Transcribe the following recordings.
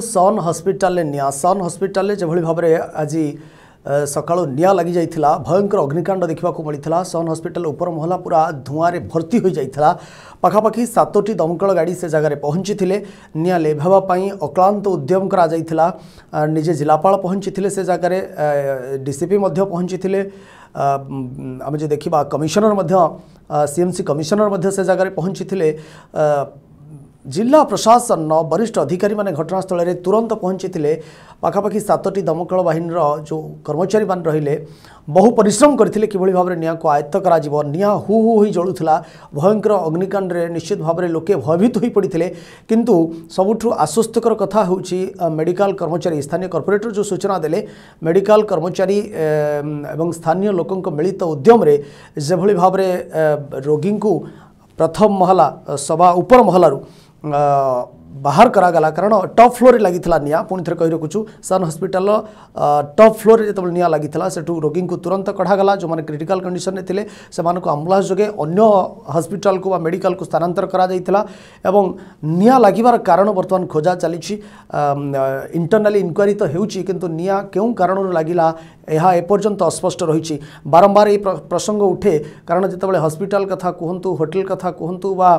सन hospital निआ सन hospital जो भाव में आज सका निआ लग जा भयंकर अग्निकाण्ड देखा मिली सन हस्पिटाल उपर महला पूरा धूआर भर्ती हो जाता पखापाखि सतोटी दमकल गाड़ी से जगह पहुँची थे निआ लेवाई अक्लांत उद्यम कराइला निजे जिलापा पहुँची थे से जगह डीसीपी पहुँची थे आम जो देखा कमिशनर सीएमसी कमिशनर से जगह पहुँची थे जिला प्रशासन वरिष्ठ अधिकारी मैंने घटनास्थल में तुरंत पहुंची थे पखापाखि सतट दमकल बाहन रो कर्मचारी मान रही बहु परिश्रम करते कि भाव में निआं को आयत्त करा हु हु हो जलुला भयंकर अग्निकाण्ड में निश्चित भाव में लोके भयभीत हो पड़ते कि सबुठ आश्वस्तकर कथा हूँ मेडिकल कर्मचारी स्थानीय कर्पोरेटर जो सूचना दे मेडिकल कर्मचारी स्थानीय लोक मिलित उद्यम जो भाव रोगी को प्रथम महला सभा उपर महलू ବାହାର କରାଗଲା କାରଣ ଟପ୍ ଫ୍ଲୋର୍ରେ ଲାଗିଥିଲା ନିଆଁ ପୁଣି ଥରେ କହି ରଖୁଛୁ ସନ୍ ହସ୍ପିଟାଲର ଟପ୍ ଫ୍ଲୋର୍ରେ ଯେତେବେଳେ ନିଆଁ ଲାଗିଥିଲା ସେଠୁ ରୋଗୀଙ୍କୁ ତୁରନ୍ତ କଢ଼ାଗଲା ଯେଉଁମାନେ କ୍ରିଟିକାଲ୍ କଣ୍ଡିସନରେ ଥିଲେ ସେମାନଙ୍କୁ ଆମ୍ବୁଲାନ୍ସ ଯୋଗେ ଅନ୍ୟ ହସ୍ପିଟାଲକୁ ବା ମେଡ଼ିକାଲକୁ ସ୍ଥାନାନ୍ତର କରାଯାଇଥିଲା ଏବଂ ନିଆଁ ଲାଗିବାର କାରଣ ବର୍ତ୍ତମାନ ଖୋଜା ଚାଲିଛି ଇଣ୍ଟର୍ନାଲି ଇନକ୍ୱାରି ତ ହେଉଛି କିନ୍ତୁ ନିଆଁ କେଉଁ କାରଣରୁ ଲାଗିଲା यह एपर्तंत अस्पष्ट रही बारंबार य प्रसंग उठे कारण जितेबाला हस्पिटाल कथा कहतु होटेल कथा कहतु व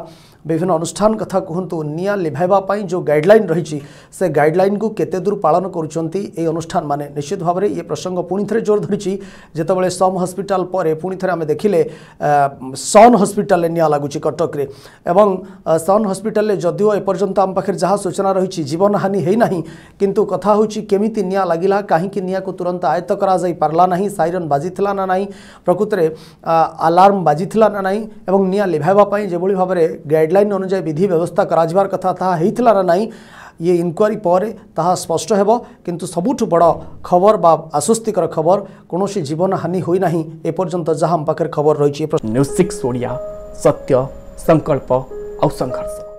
विभिन्न अनुष्ठान कथ कहतु निआ लिभाइबापी जो गाइडल रही से गाइडलाइन को केते दूर पालन करुच्चान मैंने निश्चित भाव में ये प्रसंग पुणि थे जोर धरी जितेबाला सम हस्पिटाल पुणि थे आम देखिले सन् हस्पिटाल निआ लगुच कटक सन् हस्पिटाल जदिव एपर्तंत आम पाखे जहाँ सूचना रही जीवन हानि होना कितु कथ हूँ केमी निआ लगला कहीं निआ को तुरंत आयत्त करा যাই পারলা না সাইরন বাজিলা না না প্রকৃতরে আলার্ম বাজিলা না না এবং নিয়া লিভাইবা যেভাবে ভাবে গাইডলাইন অনুযায়ী বিধি ব্যবস্থা করা কথা তাহা হয়েছিল না না ये इनक्वारी पर स्पष्ट हेब किंतु सबुठ बड़ खबर बा आश्वस्तिकर खबर कौन जीवन हानि होना एपर्यंत जहाँ पाखे खबर रही न्यूज सिक्स ओडिया सत्य संकल्प और संघर्ष